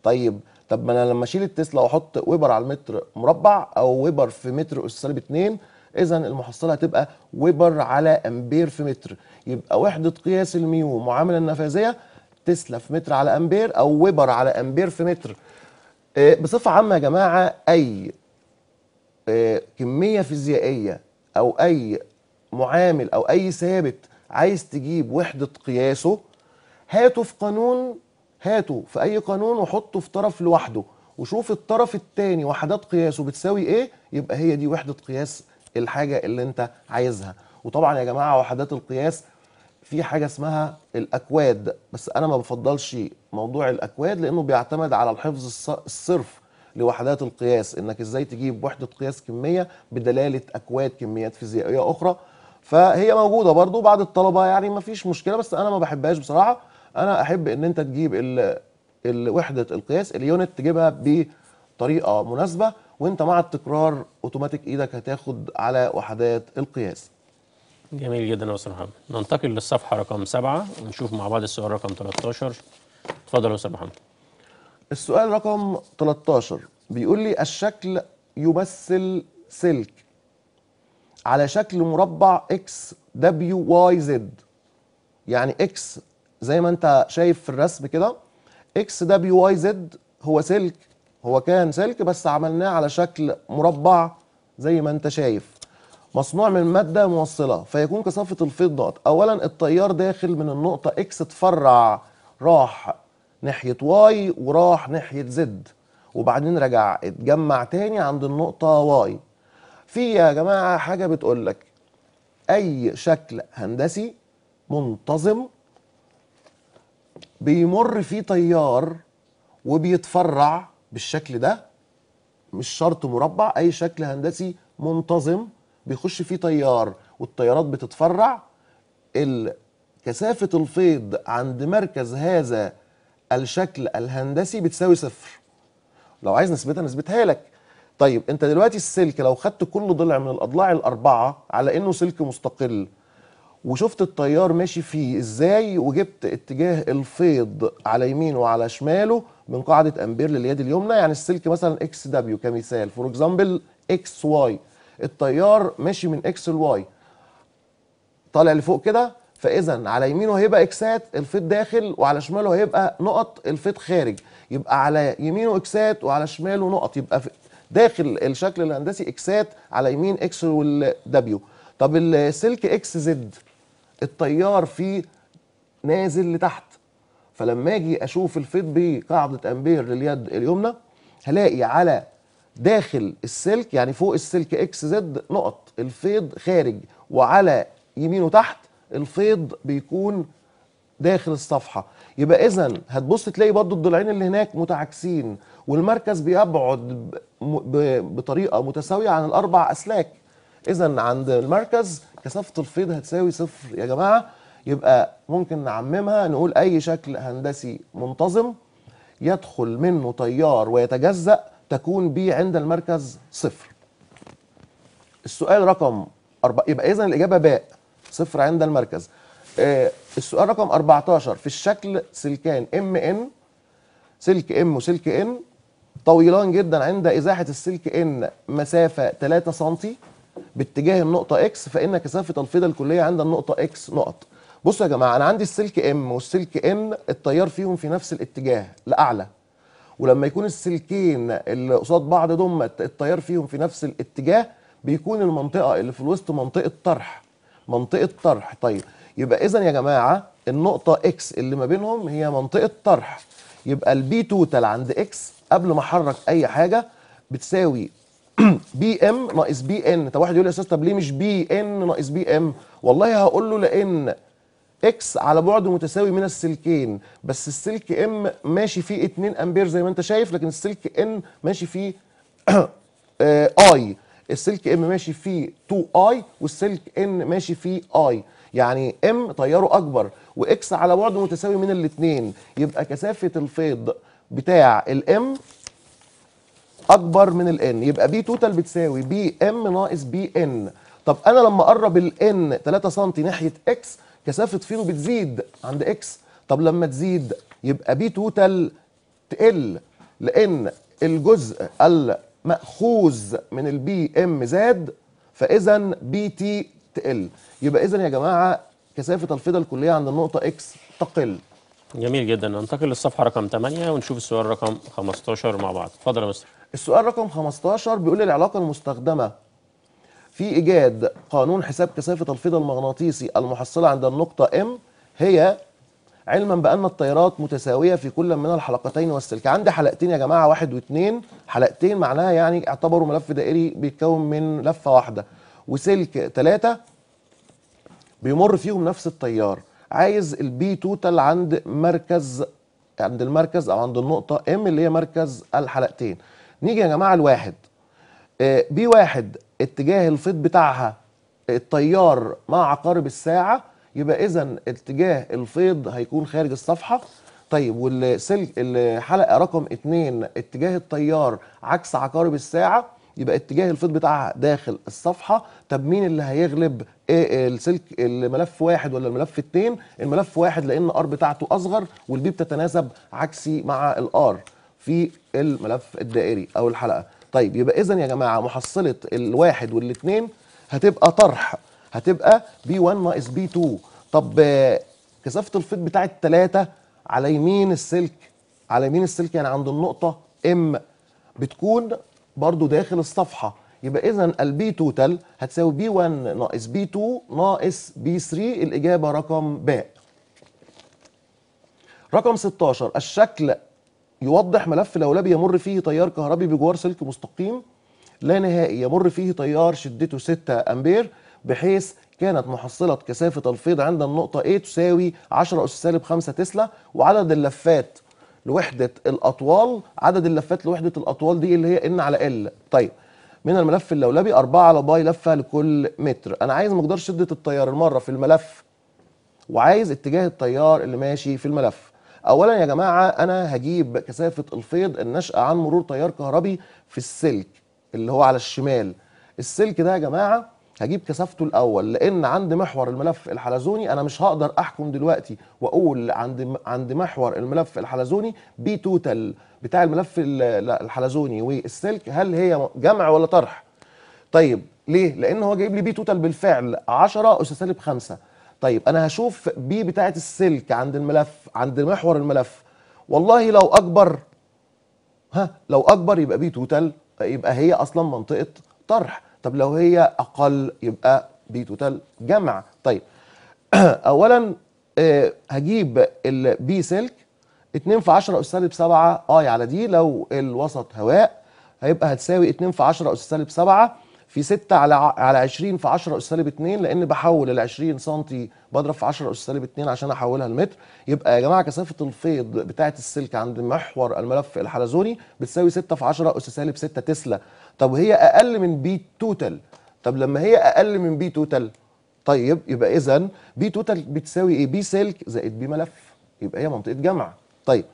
طيب طب ما انا لما اشيل التسلا واحط ويبر على المتر مربع او ويبر في متر اس سالب 2 اذا المحصله هتبقى ويبر على امبير في متر يبقى وحده قياس الميو معامله النفاذيه تسلا في متر على امبير او ويبر على امبير في متر آه، بصفه عامه يا جماعه اي آه، كميه فيزيائيه او اي معامل او اي ثابت عايز تجيب وحده قياسه هاته في قانون هاته في اي قانون وحطه في طرف لوحده وشوف الطرف الثاني وحدات قياسه بتساوي ايه يبقى هي دي وحده قياس الحاجه اللي انت عايزها وطبعا يا جماعه وحدات القياس في حاجه اسمها الاكواد بس انا ما بفضلش موضوع الاكواد لانه بيعتمد على الحفظ الصرف لوحدات القياس انك ازاي تجيب وحده قياس كميه بدلاله اكواد كميات فيزيائيه اخرى فهي موجوده برضو بعض الطلبه يعني ما فيش مشكله بس انا ما بحبهاش بصراحه انا احب ان انت تجيب ال... وحده القياس اليونت تجيبها بطريقه مناسبه وانت مع التكرار اوتوماتيك ايدك هتاخد على وحدات القياس جميل جدا يا استاذ محمد ننتقل للصفحه رقم 7 ونشوف مع بعض السؤال رقم 13 اتفضل يا استاذ محمد السؤال رقم 13 بيقول لي الشكل يمثل سلك على شكل مربع اكس دبليو واي زد يعني اكس زي ما انت شايف في الرسم كده اكس دبليو واي زد هو سلك هو كان سلك بس عملناه على شكل مربع زي ما انت شايف مصنوع من مادة موصلة فيكون كثافة الفضات أولا التيار داخل من النقطة اكس اتفرع راح ناحية واي وراح ناحية زد وبعدين رجع اتجمع تاني عند النقطة واي في يا جماعة حاجة بتقولك أي شكل هندسي منتظم بيمر فيه تيار وبيتفرع بالشكل ده مش شرط مربع اي شكل هندسي منتظم بيخش فيه تيار والتيارات بتتفرع كثافه الفيض عند مركز هذا الشكل الهندسي بتساوي صفر لو عايز نثبتها نثبتها لك طيب انت دلوقتي السلك لو خدت كل ضلع من الاضلاع الاربعه على انه سلك مستقل وشفت التيار ماشي فيه ازاي وجبت اتجاه الفيض على يمينه وعلى شماله من قاعده امبير لليد اليمنى يعني السلك مثلا اكس دبليو كمثال فور اكزامبل اكس واي التيار ماشي من اكس لواي طالع لفوق كده فاذا على يمينه هيبقى اكسات الفيت داخل وعلى شماله هيبقى نقط الفيت خارج يبقى على يمينه اكسات وعلى شماله نقط يبقى داخل الشكل الهندسي اكسات على يمين اكس والدبليو طب السلك اكس زد التيار فيه نازل لتحت فلما اجي اشوف الفيض بقاعده امبير لليد اليمنى هلاقي على داخل السلك يعني فوق السلك اكس زد نقط الفيض خارج وعلى يمينه تحت الفيض بيكون داخل الصفحه يبقى اذا هتبص تلاقي برضو الضلعين اللي هناك متعاكسين والمركز بيبعد بطريقه متساويه عن الاربع اسلاك اذا عند المركز كثافه الفيض هتساوي صفر يا جماعه يبقى ممكن نعممها نقول أي شكل هندسي منتظم يدخل منه تيار ويتجزأ تكون بي عند المركز صفر السؤال رقم أربع يبقى إذا الإجابة باء صفر عند المركز آه السؤال رقم 14 في الشكل سلكان ام ان سلك ام وسلك ان طويلان جدا عند ازاحه السلك ان مسافه 3 سم باتجاه النقطه اكس فان كثافه الفيضه الكليه عند النقطه اكس نقط بصوا يا جماعه انا عندي السلك ام والسلك ان التيار فيهم في نفس الاتجاه لاعلى ولما يكون السلكين اللي قصاد بعض دمت التيار فيهم في نفس الاتجاه بيكون المنطقه اللي في الوسط منطقه طرح منطقه طرح طيب يبقى اذا يا جماعه النقطه اكس اللي ما بينهم هي منطقه طرح يبقى البي توتال عند اكس قبل ما احرك اي حاجه بتساوي بي ام ناقص بي ان طب واحد يقول لي يا استاذ طب ليه مش بي ان ناقص بي ام والله هقول له لان اكس على بعد متساوي من السلكين بس السلك ام ماشي فيه 2 امبير زي ما انت شايف لكن السلك ان ماشي فيه آه، اي السلك ام ماشي فيه 2 اي والسلك ان ماشي فيه اي يعني ام طياره اكبر واكس على بعد متساوي من الاثنين يبقى كثافه الفيض بتاع الام اكبر من الان يبقى بي توتال بتساوي بي ام ناقص بي ان طب انا لما اقرب الان 3 سم ناحيه اكس كثافه فينو بتزيد عند اكس طب لما تزيد يبقى بي توتال تقل لان الجزء المأخوذ من البي ام زاد فاذا بي تي تقل يبقى اذا يا جماعه كثافه الفضه الكليه عند النقطه اكس تقل جميل جدا ننتقل للصفحه رقم 8 ونشوف السؤال رقم 15 مع بعض اتفضل يا مستر السؤال رقم 15 بيقول العلاقه المستخدمه في ايجاد قانون حساب كثافه الفيضه المغناطيسي المحصله عند النقطه ام هي علما بان التيارات متساويه في كل من الحلقتين والسلك عندي حلقتين يا جماعه واحد واثنين حلقتين معناها يعني اعتبروا ملف دائري بيتكون من لفه واحده وسلك ثلاثه بيمر فيهم نفس التيار عايز البي توتال عند مركز عند المركز او عند النقطه ام اللي هي مركز الحلقتين نيجي يا جماعه الواحد بي آه، واحد اتجاه الفيض بتاعها التيار مع عقارب الساعه يبقى اذا اتجاه الفيض هيكون خارج الصفحه طيب والسلك الحلقه رقم اتنين اتجاه التيار عكس عقارب الساعه يبقى اتجاه الفيض بتاعها داخل الصفحه طب مين اللي هيغلب إيه السلك الملف واحد ولا الملف اتنين الملف واحد لان الار بتاعته اصغر والبي بتتناسب عكسي مع الار في الملف الدائري او الحلقه طيب يبقى اذا يا جماعه محصله الواحد والاثنين هتبقى طرح هتبقى بي 1 ناقص بي 2 طب كثافه الفيض بتاعه 3 على يمين السلك على يمين السلك يعني عند النقطه ام بتكون برضو داخل الصفحه يبقى اذا البي توتال هتساوي بي 1 ناقص بي 2 ناقص بي 3 الاجابه رقم ب رقم 16 الشكل يوضح ملف لولبي يمر فيه تيار كهربي بجوار سلك مستقيم لا نهائي يمر فيه تيار شدته 6 أمبير بحيث كانت محصلة كثافة الفيض عند النقطة A تساوي 10 أس سالب 5 تسلا وعدد اللفات لوحدة الأطوال عدد اللفات لوحدة الأطوال دي اللي هي N على L طيب من الملف اللولبي 4 على باي لفة لكل متر أنا عايز مقدار شدة التيار المرة في الملف وعايز اتجاه التيار اللي ماشي في الملف اولا يا جماعه انا هجيب كثافه الفيض النشأه عن مرور تيار كهربي في السلك اللي هو على الشمال السلك ده يا جماعه هجيب كثافته الاول لان عند محور الملف الحلزوني انا مش هقدر احكم دلوقتي واقول عند عند محور الملف الحلزوني بي توتال بتاع الملف الحلزوني والسلك هل هي جمع ولا طرح طيب ليه لان هو جايب لي بي توتال بالفعل 10 اس سالب 5 طيب انا هشوف بي بتاعه السلك عند الملف عند محور الملف والله لو اكبر ها لو اكبر يبقى بي توتال يبقى هي اصلا منطقه طرح طب لو هي اقل يبقى بي توتال جمع طيب اولا آه، هجيب البي سلك 2 في 10 اس سالب 7 اي على دي لو الوسط هواء هيبقى هتساوي 2 في 10 اس سالب 7 في 6 على على 20 في 10 اس سالب 2 لان بحول ال 20 سم بضرب في 10 اس سالب 2 عشان احولها لمتر يبقى يا جماعه كثافه الفيض بتاعه السلك عند محور الملف الحلزوني بتساوي 6 في 10 اس سالب 6 تسلا طب وهي اقل من بي توتال طب لما هي اقل من بي توتال طيب يبقى اذا بي توتال بتساوي ايه بي سلك زائد بي ملف يبقى هي منطقه جمع طيب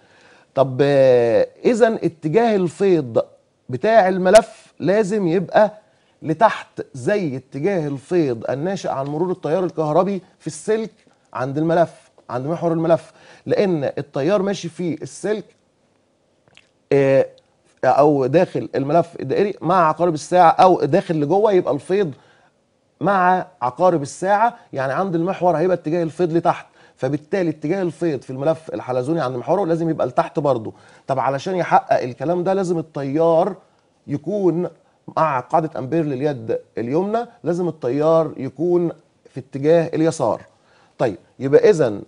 طب آه، اذا اتجاه الفيض بتاع الملف لازم يبقى لتحت زي اتجاه الفيض الناشئ عن مرور التيار الكهربي في السلك عند الملف عند محور الملف لان التيار ماشي في السلك آه، او داخل الملف الدائري مع عقارب الساعه او داخل لجوه يبقى الفيض مع عقارب الساعه يعني عند المحور هيبقى اتجاه الفيض لتحت فبالتالي اتجاه الفيض في الملف الحلزوني عند محوره لازم يبقى لتحت برضه طب علشان يحقق الكلام ده لازم التيار يكون مع قاعده امبير لليد اليمنى لازم التيار يكون في اتجاه اليسار طيب يبقى اذا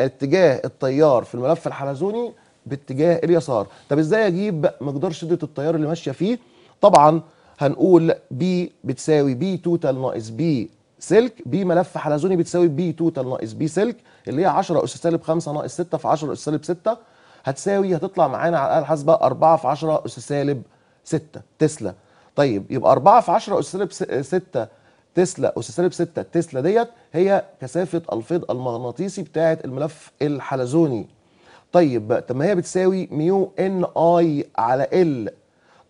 اتجاه التيار في الملف الحلزوني باتجاه اليسار طب ازاي اجيب مقدار شده التيار اللي ماشيه فيه طبعا هنقول بي بتساوي بي توتال ناقص بي سلك بي ملف حلزوني بتساوي بي توتال ناقص بي سلك اللي هي 10 اس سالب 5 ناقص 6 في 10 اس سالب 6 هتساوي هتطلع معانا على الأقل حاسبة 4 في 10 اس سالب 6 تسلا طيب يبقى 4 في 10 أس سالب 6 تسلا أس سالب 6 تسلا ديت هي كثافة الفيض المغناطيسي بتاعة الملف الحلزوني طيب طب ما هي بتساوي ميو ان اي على ال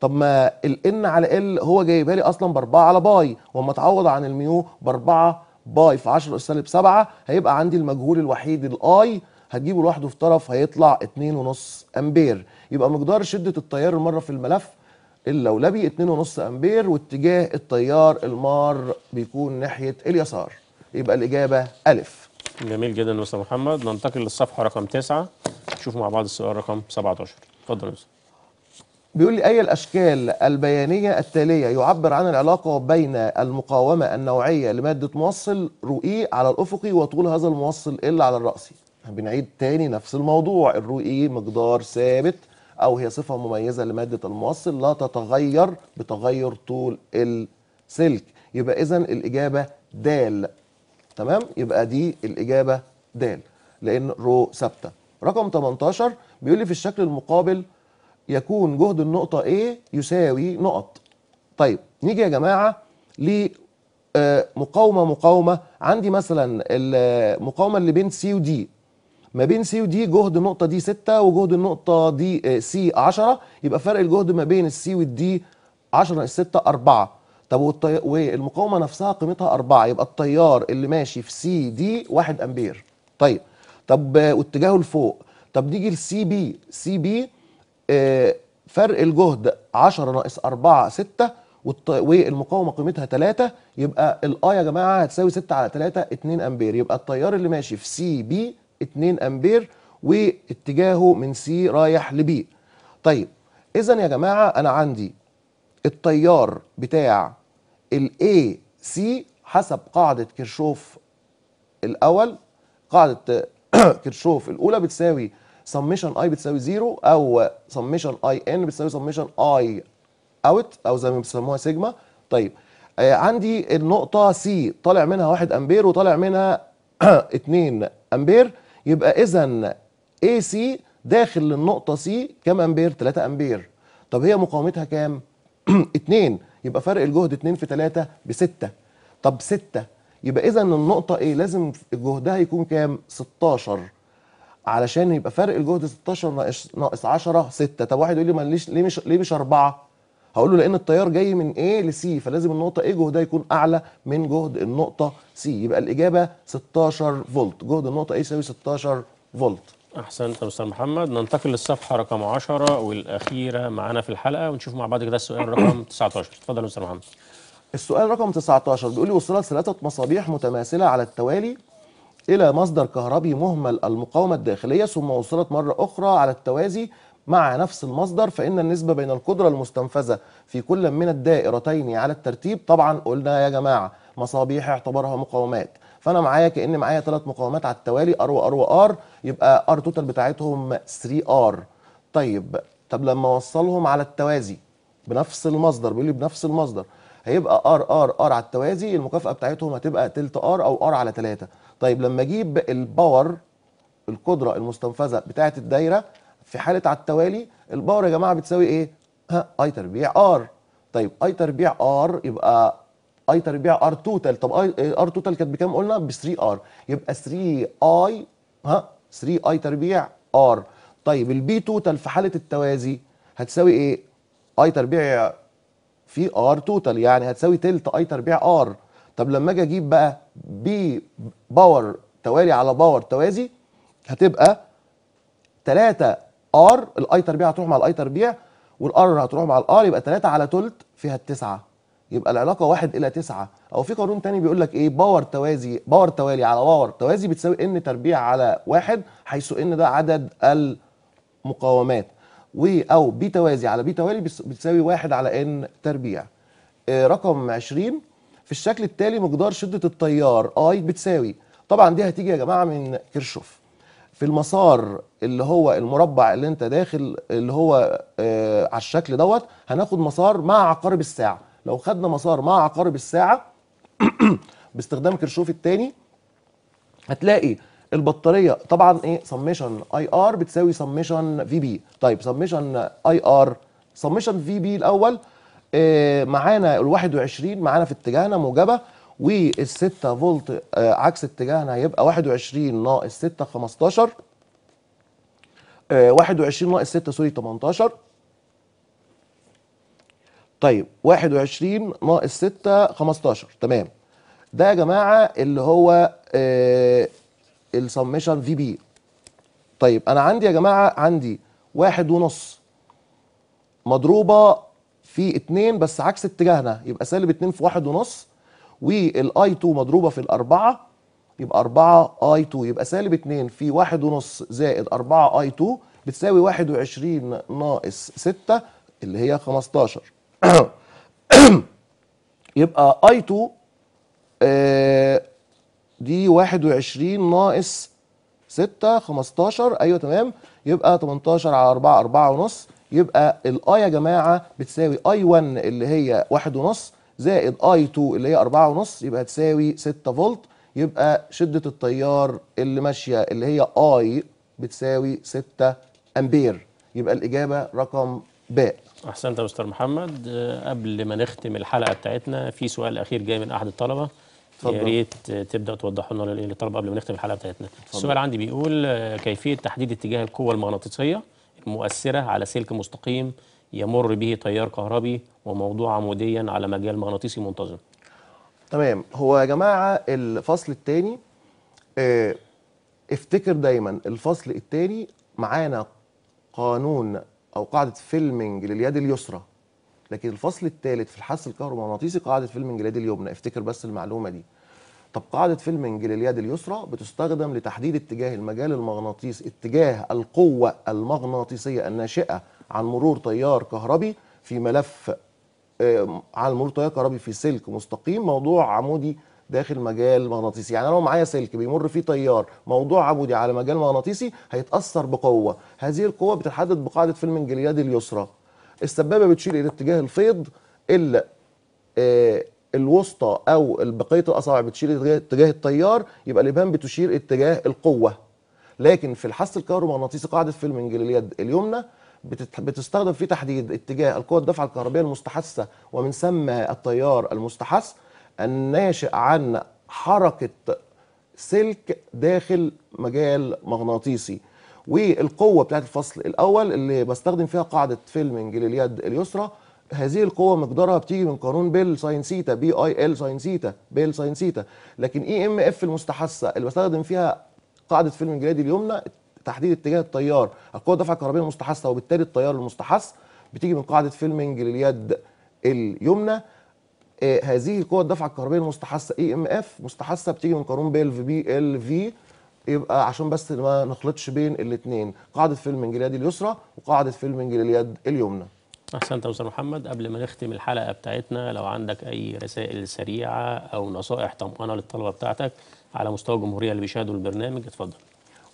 طب ما الان على ال هو جايبها لي اصلا ب 4 على باي واما اتعوض عن الميو ب 4 باي في 10 اس سالب 7 هيبقى عندي المجهول الوحيد الاي هتجيبه لوحده في طرف هيطلع 2.5 امبير يبقى مقدار شده التيار المره في الملف اللولبي 2.5 امبير واتجاه التيار المار بيكون ناحيه اليسار يبقى الاجابه الف جميل جدا يا استاذ محمد ننتقل للصفحه رقم 9 نشوف مع بعض السؤال رقم 17 اتفضل يا استاذ بيقول لي أي الأشكال البيانية التالية يعبر عن العلاقة بين المقاومة النوعية لمادة موصل رؤي على الأفقي وطول هذا الموصل ال على الرأسي بنعيد تاني نفس الموضوع الرؤي مقدار ثابت أو هي صفة مميزة لمادة الموصل لا تتغير بتغير طول السلك يبقى إذا الإجابة د تمام يبقى دي الإجابة د لأن رو ثابتة رقم 18 بيقول لي في الشكل المقابل يكون جهد النقطة A يساوي نقط طيب نيجي يا جماعة لمقاومة آه، مقاومة عندي مثلا المقاومة اللي بين C و D ما بين سي ودي جهد النقطه دي 6 وجهد النقطه دي آه، سي 10 يبقى فرق الجهد ما بين السي والدي 10 ناقص 6 4 طب والطي... والمقاومه نفسها قيمتها 4 يبقى التيار اللي ماشي في سي دي 1 امبير طيب طب آه، واتجاهه لفوق طب نيجي لسي بي سي بي آه، فرق الجهد 10 ناقص 4 6 والمقاومه قيمتها 3 يبقى الاي يا جماعه هتساوي 6 على 3 2 امبير يبقى التيار اللي ماشي في سي بي 2 امبير واتجاهه من سي رايح لبي طيب اذا يا جماعه انا عندي التيار بتاع الاي سي حسب قاعده كيرشوف الاول قاعده كيرشوف الاولى بتساوي سميشن اي بتساوي زيرو او سميشن اي ان بتساوي سميشن اي اوت او زي ما بيسموها سيجما طيب آه، عندي النقطه سي طالع منها 1 امبير وطالع منها 2 امبير يبقى اذا اي سي داخل للنقطه سي كام امبير 3 امبير طب هي مقاومتها كام 2 يبقى فرق الجهد 2 في 3 ب 6 طب 6 يبقى اذا النقطه ايه لازم جهدها يكون كام 16 علشان يبقى فرق الجهد 16 ناقص 10 6 طب واحد يقول لي ما ليش ليه مش ليه مش 4 هقول له لان التيار جاي من A ل C فلازم النقطه A جهدها يكون اعلى من جهد النقطه C يبقى الاجابه 16 فولت جهد النقطه A يساوي 16 فولت احسنت يا استاذ محمد ننتقل للصفحه رقم 10 والاخيره معانا في الحلقه ونشوف مع بعض كده السؤال رقم 19 اتفضل يا استاذ محمد السؤال رقم 19 بيقول لي وصلت ثلاثه مصابيح متماثله على التوالي الى مصدر كهربي مهمل المقاومه الداخليه ثم وصلت مره اخرى على التوازي مع نفس المصدر فإن النسبة بين القدرة المستنفذة في كل من الدائرتين على الترتيب طبعا قلنا يا جماعة مصابيح اعتبرها مقاومات فانا معايا كان معايا ثلاث مقاومات على التوالي ار وار وار يبقى ار توتال بتاعتهم 3 ار طيب طب لما اوصلهم على التوازي بنفس المصدر بيقول لي بنفس المصدر هيبقى ار ار R على التوازي المكافاه بتاعتهم هتبقى تلت ار او ار على ثلاثة طيب لما اجيب الباور القدره المستنفذه بتاعت الدايره في حاله على التوالي الباور يا جماعه بتساوي ايه؟ ها اي تربيع ار طيب اي تربيع ار يبقى اي تربيع ار توتال طب اي آه، ار توتال كانت بكام قلنا ب 3 ار يبقى 3 اي ها 3 اي تربيع ار طيب البي توتال في حاله التوازي هتساوي ايه اي تربيع في ار توتال يعني هتساوي تلت اي تربيع ار طب لما اجي اجيب بقى بي باور توالي على باور توازي هتبقى 3 ار الاي تربيع هتروح مع الاي تربيع والار هتروح مع الار يبقى 3 على ثلث فيها التسعه يبقى العلاقه 1 الى 9 او في قانون ثاني بيقول لك ايه باور توازي باور توالي على باور توازي بتساوي ان تربيع على واحد حيث ان ده عدد المقاومات و او بي توازي على بي توالي بتساوي واحد على ان تربيع آه، رقم 20 في الشكل التالي مقدار شده التيار اي بتساوي طبعا دي هتيجي يا جماعه من كيرشوف في المسار اللي هو المربع اللي انت داخل اللي هو آه على الشكل دوت هناخد مسار مع عقارب الساعه لو خدنا مسار مع عقارب الساعه باستخدام كرشوف الثاني هتلاقي البطاريه طبعا ايه سميشن اي ار بتساوي سميشن في بي طيب سميشن اي ار سميشن في بي الاول آه معانا ال 21 معانا في اتجاهنا موجبه وال 6 فولت آه، عكس اتجاهنا هيبقى 21 ناقص 6 15 21 ناقص 6 سوري 18 طيب 21 ناقص 6 15 تمام ده يا جماعه اللي هو السمشن في بي طيب انا عندي يا جماعه عندي واحد ونص مضروبه في اتنين بس عكس اتجاهنا يبقى سالب اتنين في واحد ونص والاي 2 مضروبه في الاربعه يبقى 4 اي 2 يبقى سالب 2 في 1 ونص زائد 4 اي 2 بتساوي 21 ناقص 6 اللي هي 15 يبقى اي 2 آه، دي 21 ناقص 6 15 ايوه تمام يبقى 18 على 4 4 ونص يبقى الاي يا جماعه بتساوي اي 1 اللي هي 1 ونص زائد اي 2 اللي هي 4.5 يبقى تساوي 6 فولت يبقى شده التيار اللي ماشيه اللي هي اي بتساوي 6 امبير يبقى الاجابه رقم باء احسنت يا استاذ محمد قبل ما نختم الحلقه بتاعتنا في سؤال اخير جاي من احد الطلبه يا ريت تبدا توضحه لنا للطلبه قبل ما نختم الحلقه بتاعتنا فضل. السؤال عندي بيقول كيفيه تحديد اتجاه القوه المغناطيسيه المؤثره على سلك مستقيم يمر به تيار كهربي وموضوع عموديا على مجال مغناطيسي منتظم تمام هو يا جماعه الفصل الثاني آه، افتكر دايما الفصل الثاني معانا قانون او قاعده فيلمنج لليد اليسرى لكن الفصل الثالث في الحس الكهرومغناطيسي قاعده فيلمنج لليد اليمنى افتكر بس المعلومه دي طب قاعده فيلمنج لليد اليسرى بتستخدم لتحديد اتجاه المجال المغناطيسي اتجاه القوه المغناطيسيه الناشئه عن مرور تيار كهربي في ملف آه، عن مرور تيار كهربي في سلك مستقيم موضوع عمودي داخل مجال مغناطيسي يعني لو معايا سلك بيمر فيه تيار موضوع عمودي على مجال مغناطيسي هيتاثر بقوه هذه القوه بتتحدد بقاعده فيلم اليد اليسرى السبابه بتشير الى اتجاه الفيض الا آه، الوسطى او بقيه الاصابع بتشير اتجاه التيار يبقى الابهام بتشير اتجاه القوه لكن في الحث الكهرومغناطيسي قاعده فيلم اليد اليمنى بتستخدم في تحديد اتجاه القوى الدفع الكهربيه المستحثه ومن ثم التيار المستحث الناشئ عن حركه سلك داخل مجال مغناطيسي والقوه بتاعت الفصل الاول اللي بستخدم فيها قاعده فيلمنج لليد اليسرى هذه القوه مقدارها بتيجي من قانون بيل ساين سيتا بي اي ال ساين سيتا بيل ساين سيتا لكن اي e ام اف المستحثه اللي بستخدم فيها قاعده فيلمنج لليد اليمنى تحديد اتجاه التيار القوه الدافعه الكهربائيه المستحثه وبالتالي التيار المستحث بتيجي من قاعده فيلمنج لليد اليمنى آه هذه القوه الدافعه الكهربيه المستحثه اي e ام اف مستحثه بتيجي من قانون بي ال في بي ال في يبقى عشان بس ما نخلطش بين الاثنين قاعده فيلمنج لليد اليسرى وقاعده فيلمنج لليد اليمنى احسنت يا استاذ محمد قبل ما نختم الحلقه بتاعتنا لو عندك اي رسائل سريعه او نصائح طمانه للطلبه بتاعتك على مستوى الجمهوريه اللي بيشاهدوا البرنامج اتفضل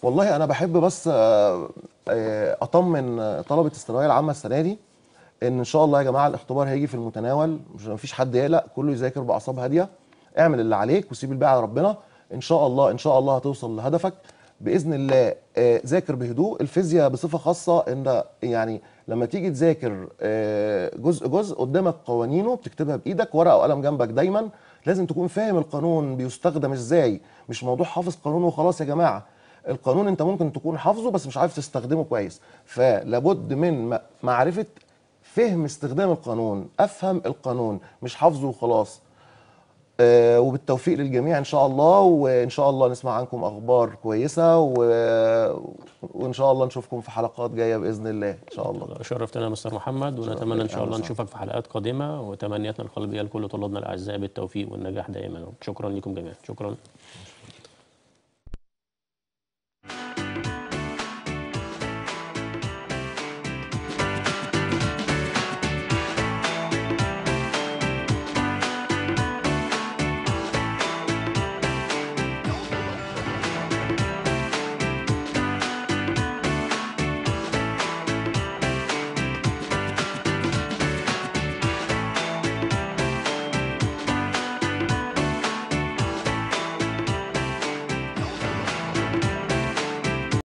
والله انا بحب بس آه، آه، اطمن آه، طلبه الثانويه العامه السنه دي ان ان شاء الله يا جماعه الاختبار هيجي في المتناول مش مفيش حد يقلق كله يذاكر باعصاب هاديه اعمل اللي عليك وسيب الباقي على ربنا ان شاء الله ان شاء الله هتوصل لهدفك باذن الله ذاكر بهدوء الفيزياء بصفه خاصه ان يعني لما تيجي تذاكر جزء جزء قدامك قوانينه بتكتبها بايدك ورقه وقلم جنبك دايما لازم تكون فاهم القانون بيستخدم ازاي مش موضوع حافظ قانون وخلاص يا جماعه القانون انت ممكن تكون حافظه بس مش عارف تستخدمه كويس فلابد من معرفه فهم استخدام القانون افهم القانون مش حافظه وخلاص آه، وبالتوفيق للجميع ان شاء الله وان شاء الله نسمع عنكم اخبار كويسه وان شاء الله نشوفكم في حلقات جايه باذن الله ان شاء الله شرفتنا مستر محمد ونتمنى ان شاء الله نشوفك في حلقات قادمه وتمنياتنا القلبيه لكل طلابنا الاعزاء بالتوفيق والنجاح دائما شكرا لكم جميعا شكرا